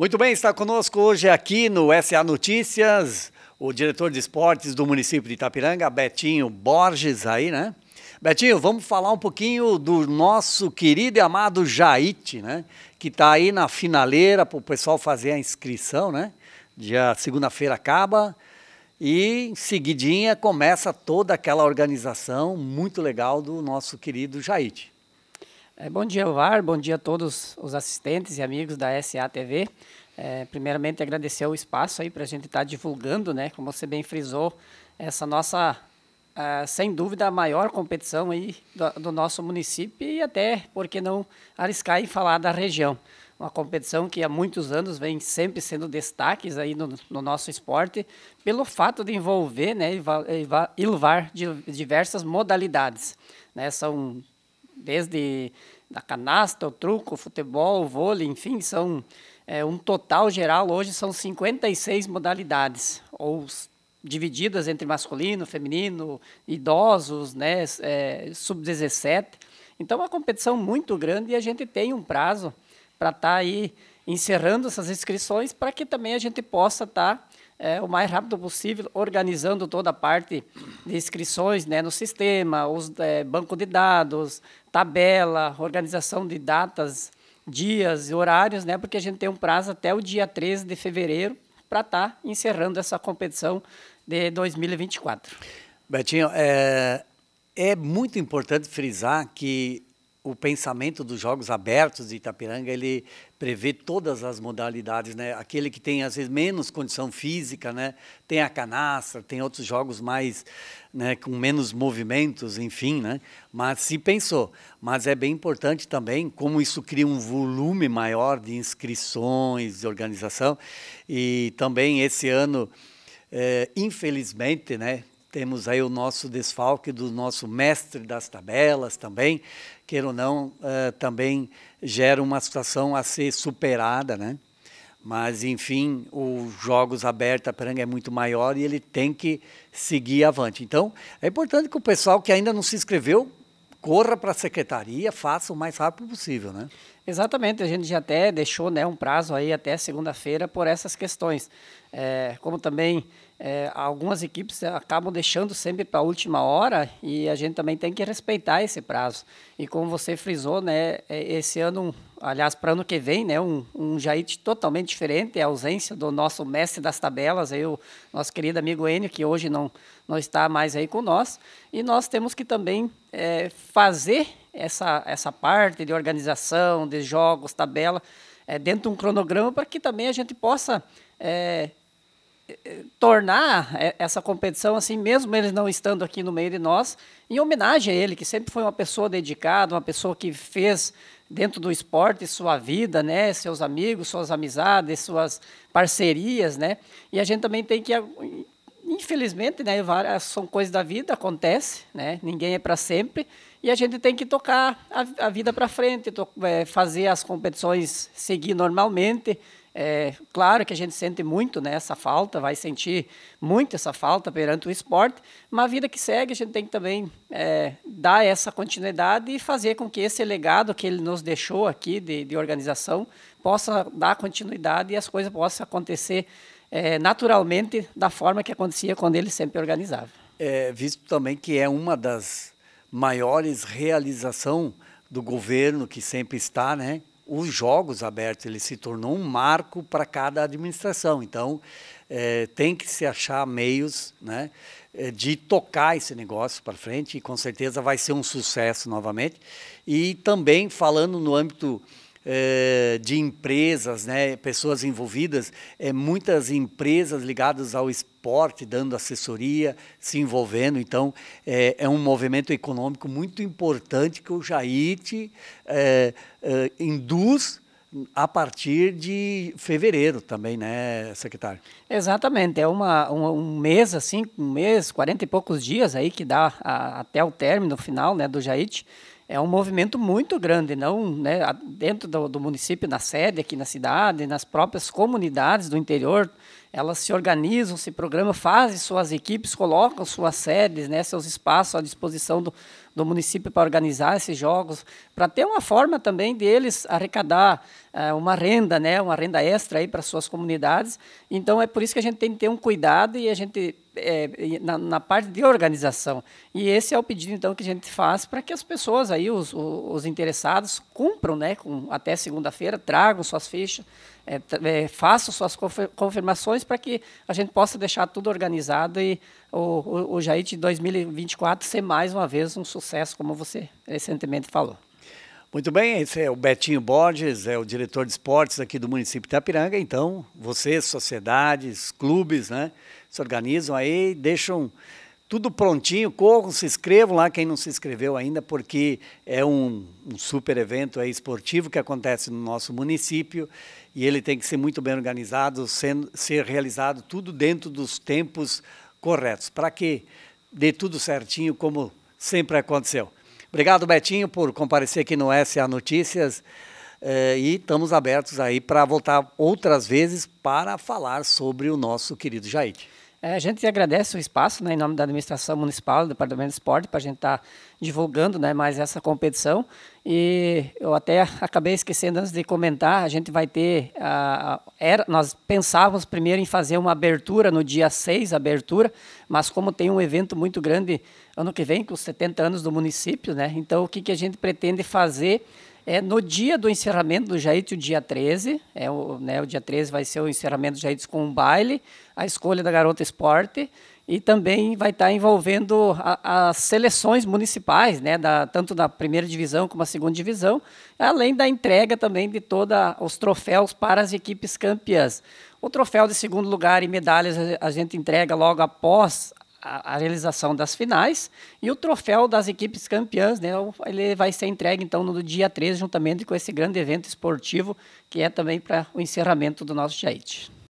Muito bem, está conosco hoje aqui no SA Notícias o diretor de esportes do município de Itapiranga, Betinho Borges, aí, né? Betinho, vamos falar um pouquinho do nosso querido e amado Jaite, né? Que está aí na finaleira para o pessoal fazer a inscrição, né? Dia segunda-feira acaba e em seguidinha começa toda aquela organização muito legal do nosso querido Jaite. É, bom dia, Alvar. Bom dia a todos os assistentes e amigos da SATV. É, primeiramente, agradecer o espaço aí para a gente estar tá divulgando, né? Como você bem frisou, essa nossa, é, sem dúvida, a maior competição aí do, do, nosso município e até, por que não, arriscar em falar da região. Uma competição que há muitos anos vem sempre sendo destaques aí no, no nosso esporte, pelo fato de envolver né, e ilvar diversas modalidades. Né? São desde da canasta, o truco, o futebol, o vôlei, enfim, são é, um total geral hoje são 56 modalidades, ou divididas entre masculino, feminino, idosos, né, é, sub-17. Então, é uma competição muito grande e a gente tem um prazo para estar tá aí encerrando essas inscrições para que também a gente possa estar tá é, o mais rápido possível, organizando toda a parte de inscrições né, no sistema, os, é, banco de dados, tabela, organização de datas, dias e horários, né, porque a gente tem um prazo até o dia 13 de fevereiro para estar tá encerrando essa competição de 2024. Betinho, é, é muito importante frisar que o pensamento dos jogos abertos de Itapiranga ele prevê todas as modalidades, né? Aquele que tem às vezes menos condição física, né? Tem a canastra, tem outros jogos mais, né? Com menos movimentos, enfim, né? Mas se pensou, mas é bem importante também como isso cria um volume maior de inscrições, de organização e também esse ano, é, infelizmente, né? Temos aí o nosso desfalque do nosso mestre das tabelas também, queira ou não, eh, também gera uma situação a ser superada, né? Mas, enfim, os jogos abertos, a peranga é muito maior e ele tem que seguir avante. Então, é importante que o pessoal que ainda não se inscreveu corra para a secretaria, faça o mais rápido possível, né? Exatamente, a gente já até deixou né, um prazo aí até segunda-feira por essas questões. É, como também é, algumas equipes acabam deixando sempre para a última hora e a gente também tem que respeitar esse prazo. E como você frisou, né, é, esse ano, aliás, para ano que vem, né, um, um Jair totalmente diferente, a ausência do nosso mestre das tabelas, aí o nosso querido amigo Enio, que hoje não não está mais aí com nós, e nós temos que também é, fazer essa, essa parte de organização, de jogos, tabela, é, dentro de um cronograma, para que também a gente possa é, é tornar é, essa competição, assim, mesmo eles não estando aqui no meio de nós, em homenagem a ele, que sempre foi uma pessoa dedicada, uma pessoa que fez dentro do esporte sua vida, né, seus amigos, suas amizades, suas parcerias, né, e a gente também tem que infelizmente, né, são coisas da vida, acontece, né? Ninguém é para sempre e a gente tem que tocar a, a vida para frente, to, é, fazer as competições seguir normalmente. É, claro que a gente sente muito né, essa falta, vai sentir muito essa falta perante o esporte, mas a vida que segue a gente tem que também é, dar essa continuidade e fazer com que esse legado que ele nos deixou aqui de, de organização possa dar continuidade e as coisas possam acontecer é, naturalmente da forma que acontecia quando ele sempre organizava. É, visto também que é uma das maiores realizações do governo que sempre está, né? os jogos abertos ele se tornou um marco para cada administração. Então, é, tem que se achar meios né, é, de tocar esse negócio para frente e com certeza vai ser um sucesso novamente. E também falando no âmbito é, de empresas, né, pessoas envolvidas, é, muitas empresas ligadas ao esporte, dando assessoria, se envolvendo. Então, é, é um movimento econômico muito importante que o Jaite é, é, induz a partir de fevereiro também, né, secretário? Exatamente, é uma, um, um mês assim, um mês, 40 e poucos dias aí que dá a, até o término final né, do Jaite é um movimento muito grande, não né, dentro do, do, município, na sede, aqui na cidade, nas próprias comunidades do interior, elas se organizam, se programam, fazem suas equipes, colocam suas sedes, né, seus espaços à disposição do, do município para organizar esses jogos, para ter uma forma também deles arrecadar eh, uma renda, né, uma renda extra aí para suas comunidades. Então é por isso que a gente tem que ter um cuidado e a gente é, na, na, parte de organização. E esse é o pedido, então, que a gente faz para que as pessoas aí, os, os interessados, cumpram, né, com, até segunda-feira, tragam suas fichas, é, é, façam suas confirmações para que a gente possa deixar tudo organizado e o, o, o Jair de 2024 ser mais uma vez um sucesso, como você recentemente falou. Muito bem, esse é o Betinho Borges, é o diretor de esportes aqui do município de Itapiranga. Então, vocês, sociedades, clubes, né, se organizam aí, deixam tudo prontinho, corram, se inscrevam lá, quem não se inscreveu ainda, porque é um, um super evento aí, esportivo que acontece no nosso município e ele tem que ser muito bem organizado, sendo, ser realizado tudo dentro dos tempos corretos, para que dê tudo certinho como sempre aconteceu. Obrigado, Betinho, por comparecer aqui no SA Notícias. Eh, e estamos abertos aí para voltar outras vezes para falar sobre o nosso querido Jair. É, a gente agradece o espaço, né, em nome da administração municipal, do Departamento de Esporte, para a gente estar tá divulgando né, mais essa competição. E eu até acabei esquecendo antes de comentar, a gente vai ter, a, a, era, nós pensávamos primeiro em fazer uma abertura no dia 6, abertura, mas como tem um evento muito grande ano que vem, com os 70 anos do município, né, então o que, que a gente pretende fazer é, no dia do encerramento do Jaite, o dia 13, é o, né, o dia 13 vai ser o encerramento do Jaite com um baile, a escolha da garota esporte, e também vai estar tá envolvendo as seleções municipais, né, da, tanto da primeira divisão como a segunda divisão, além da entrega também de todos os troféus para as equipes campeãs. O troféu de segundo lugar e medalhas a gente entrega logo após a, a, realização das finais e o troféu das equipes campeãs, né? Então, ele vai ser entregue então no dia 13, juntamente com esse grande evento esportivo que é também para o encerramento do nosso Jaite.